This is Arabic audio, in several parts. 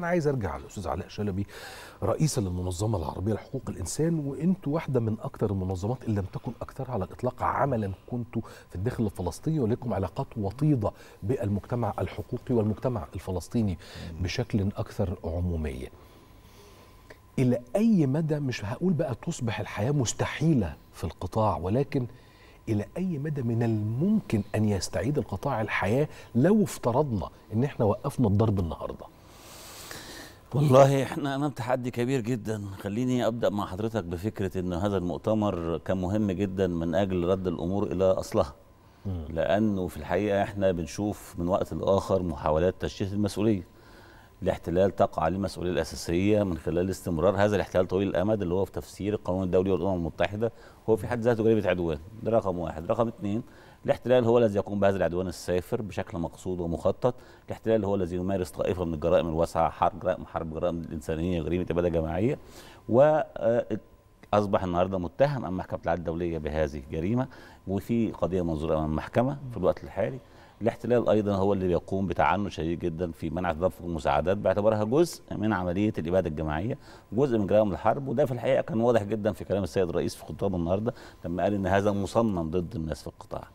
أنا عايز أرجع للأستاذ علاء شلبي رئيسا للمنظمة العربية لحقوق الإنسان وأنتوا واحدة من أكثر المنظمات إن لم تكن أكثرها على الإطلاق عملا كنتوا في الداخل الفلسطيني ولكم علاقات وطيدة بالمجتمع الحقوقي والمجتمع الفلسطيني بشكل أكثر عمومية. إلى أي مدى مش هقول بقى تصبح الحياة مستحيلة في القطاع ولكن الى اي مدى من الممكن ان يستعيد القطاع الحياه لو افترضنا ان احنا وقفنا الضرب النهارده والله احنا امام تحدي كبير جدا خليني ابدا مع حضرتك بفكره ان هذا المؤتمر كان مهم جدا من اجل رد الامور الى اصلها لانه في الحقيقه احنا بنشوف من وقت لاخر محاولات تشتيت المسؤوليه الاحتلال تقع عليه المسؤوليه الاساسيه من خلال استمرار هذا الاحتلال طويل الامد اللي هو في تفسير القانون الدولي والامم المتحده هو في حد ذاته جريمه عدوان ده رقم واحد رقم اثنين الاحتلال هو الذي يقوم بهذا العدوان السافر بشكل مقصود ومخطط الاحتلال هو الذي يمارس طائفه من الجرائم الواسعه حرب جرائم حرب جرائم الانسانيه جريمه اباده جماعيه و آه، اصبح النهارده متهم امام محكمه العدل الدوليه بهذه الجريمه وفي قضيه منظوره امام المحكمه في الوقت الحالي الاحتلال ايضا هو اللي بيقوم بتعنت شديد جدا في منع تدفق المساعدات باعتبارها جزء من عمليه الاباده الجماعيه جزء من جرائم الحرب وده في الحقيقه كان واضح جدا في كلام السيد الرئيس في خطابه النهارده لما قال ان هذا مصمم ضد الناس في القطاع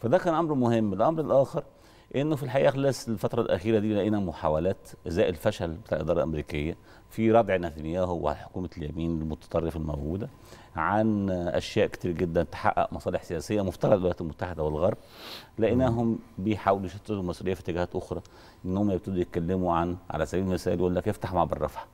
فده كان امر مهم الامر الاخر انه في الحقيقه خلال الفتره الاخيره دي لقينا محاولات ازاء الفشل بتاع الاداره الامريكيه في ردع نتنياهو وحكومه اليمين المتطرف الموجوده عن اشياء كتير جدا تحقق مصالح سياسيه مفترض الولايات المتحده والغرب لقيناهم بيحاولوا يشتتوا المسؤوليه في اتجاهات اخرى انهم يبتدوا يتكلموا عن على سبيل المثال يقول لك افتح معبر رفح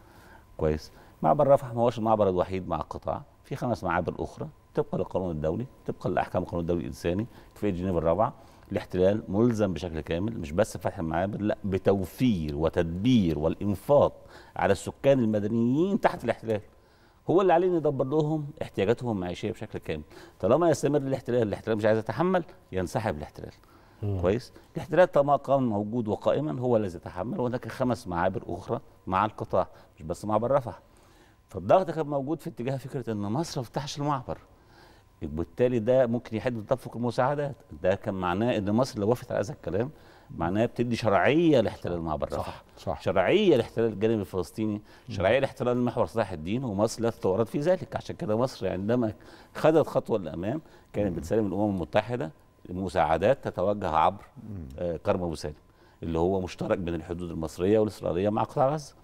كويس معبر رفح ما هوش المعبر الوحيد مع القطاع في خمس معابر اخرى طبقا للقانون الدولي طبقا لاحكام القانون الدولي الانساني اتفاقيه جنيف الرابعه الاحتلال ملزم بشكل كامل مش بس بفتح المعابر لا بتوفير وتدبير والانفاق على السكان المدنيين تحت الاحتلال هو اللي عليه يدبر لهم احتياجاتهم المعيشيه بشكل كامل طالما يستمر الاحتلال الاحتلال مش عايز يتحمل ينسحب الاحتلال مم. كويس الاحتلال طالما كان موجود وقائما هو الذي يتحمل وهناك خمس معابر اخرى مع القطاع مش بس معبر رفح فالضغط كان موجود في اتجاه فكره ان مصر ما تفتحش المعبر وبالتالي ده ممكن يحد تدفق المساعدات ده كان معناه ان مصر لو وافقت على هذا الكلام معناه بتدي شرعيه لاحتلال معبر رفح صح صح شرعيه لاحتلال الجانب الفلسطيني شرعيه لاحتلال محور صلاح الدين ومصر لا تتورط في ذلك عشان كده مصر عندما خدت خطوه للامام كانت بتسلم الامم المتحده مساعدات تتوجه عبر آه، كرم ابو سالم اللي هو مشترك بين الحدود المصريه والاسرائيليه مع قطاع غزه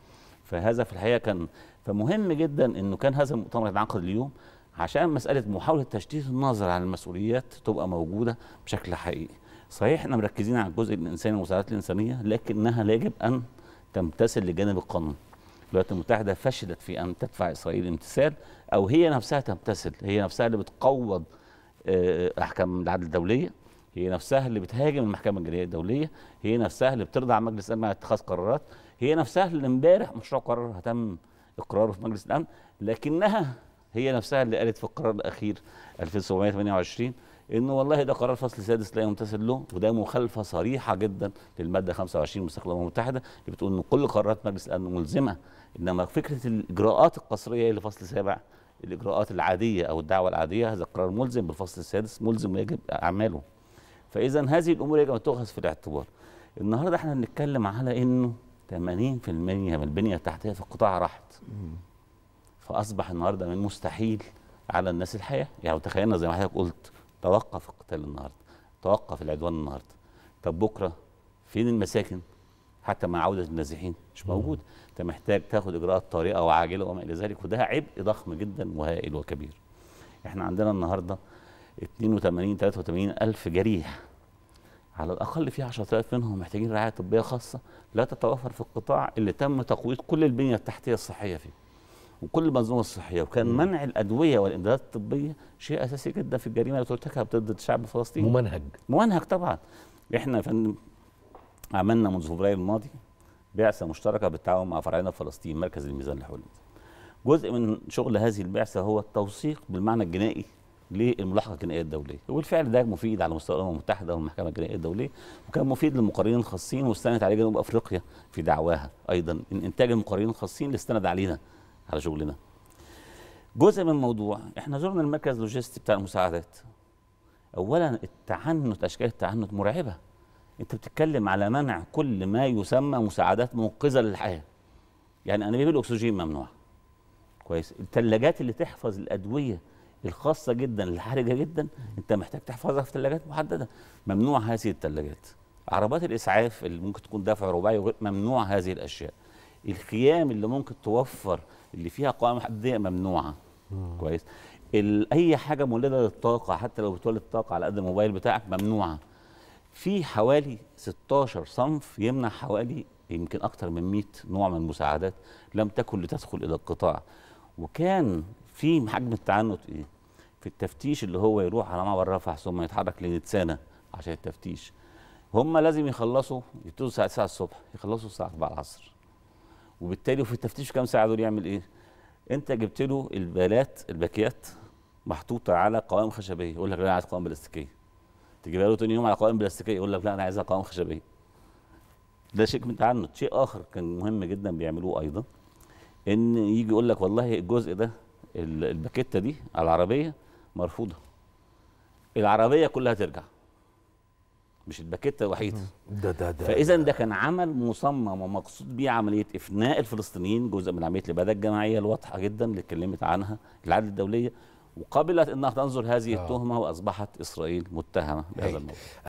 فهذا في الحقيقه كان فمهم جدا انه كان هذا المؤتمر يتعقد اليوم عشان مساله محاوله تشتيت النظر عن المسؤوليات تبقى موجوده بشكل حقيقي صحيح احنا مركزين على الجزء الانساني والمساعدات الانسانيه لكنها لا يجب ان تمتثل لجانب القانون الولايات المتحده فشلت في ان تدفع اسرائيل امتثال او هي نفسها تمتثل هي نفسها اللي بتقوض آه، احكام العدل الدوليه هي نفسها اللي بتهاجم المحكمه الجنائيه الدوليه هي نفسها اللي بترضع مجلس الامن على اتخاذ قرارات هي نفسها اللي امبارح مشروع قرار تم اقراره في مجلس الامن لكنها هي نفسها اللي قالت في القرار الاخير 1728 انه والله ده قرار فصل سادس لا يمتثل له وده مخالفه صريحه جدا للماده 25 من الامم المتحده اللي بتقول ان كل قرارات مجلس الامن ملزمه انما فكره الاجراءات القصريه هي اللي فصل سابع الاجراءات العاديه او الدعوه العاديه هذا القرار ملزم بالفصل السادس ملزم ويجب اعماله فاذا هذه الامور يجب ان تؤخذ في الاعتبار النهارده احنا بنتكلم على انه 80% من البنيه التحتيه في القطاع راحت فاصبح النهارده من المستحيل على الناس الحياه يعني لو تخيلنا زي ما حضرتك قلت توقف القتال النهارده توقف العدوان النهارده طب بكره فين المساكن حتى مع عوده النازحين مش موجود انت محتاج تاخد اجراءات طارئه وعاجله وما الى ذلك وده عبء ضخم جدا وهائل وكبير احنا عندنا النهارده 82 83 الف جريح على الاقل في 10000 منهم محتاجين رعايه طبيه خاصه لا تتوفر في القطاع اللي تم تقويض كل البنيه التحتيه الصحيه فيه وكل المنظومه الصحيه وكان منع الادويه والامدادات الطبيه شيء اساسي جدا في الجريمه اللي ترتكب ضد الشعب الفلسطيني ممنهج ممنهج طبعا احنا يا فندم عملنا منذ فبراير الماضي بعثه مشتركه بالتعاون مع فرعنا فلسطين مركز الميزان الحولي جزء من شغل هذه البعثه هو التوثيق بالمعنى الجنائي للملاحقه الجنائيه الدوليه والفعل ده مفيد على مستوى الامم المتحده والمحكمه الجنائيه الدوليه وكان مفيد للمقررين الخاصين واستندت عليه جنوب افريقيا في دعواها ايضا ان انتاج المقررين الخاصين اللي استند علينا على شغلنا جزء من الموضوع احنا زرنا المركز اللوجستي بتاع المساعدات اولا التعنت اشكال التعنت مرعبه انت بتتكلم على منع كل ما يسمى مساعدات منقذه للحياه يعني انابيب الاكسجين ممنوعه كويس الثلاجات اللي تحفظ الادويه الخاصه جدا الحرجه جدا انت محتاج تحفظها في ثلاجات محدده ممنوع هذه الثلاجات عربات الاسعاف اللي ممكن تكون دفع رباعي ممنوع هذه الاشياء الخيام اللي ممكن توفر اللي فيها قوائم حديديه ممنوعه مم. كويس اي حاجه مولده للطاقه حتى لو بتولد طاقه على قد الموبايل بتاعك ممنوعه في حوالي 16 صنف يمنع حوالي يمكن اكثر من 100 نوع من المساعدات لم تكن لتدخل الى القطاع وكان في حجم التعنت ايه في التفتيش اللي هو يروح على معبر رفح ثم يتحرك لنتسانه عشان التفتيش هم لازم يخلصوا يبتدوا الساعه 9 الصبح يخلصوا الساعه 4 العصر وبالتالي وفي التفتيش كام ساعه دول يعمل ايه انت جبت له البالات الباكيات محطوطه على قوائم خشبيه يقول لك لا انا عايز قوائم بلاستيكيه تجيبها له ثاني يوم على قوائم بلاستيكيه يقول لك لا انا عايزها قوائم خشبيه ده شيء من تعنت شيء اخر كان مهم جدا بيعملوه ايضا ان يجي يقول لك والله الجزء ده الباكيته دي على العربيه مرفوضه العربيه كلها ترجع مش الباكيت الوحيد ده ده ده فاذا ده كان عمل مصمم ومقصود بيه عمليه افناء الفلسطينيين جزء من عمليه الاباده الجماعيه الواضحه جدا اللي اتكلمت عنها العدل الدوليه وقبلت انها تنظر هذه آه. التهمه واصبحت اسرائيل متهمه بهذا الموضوع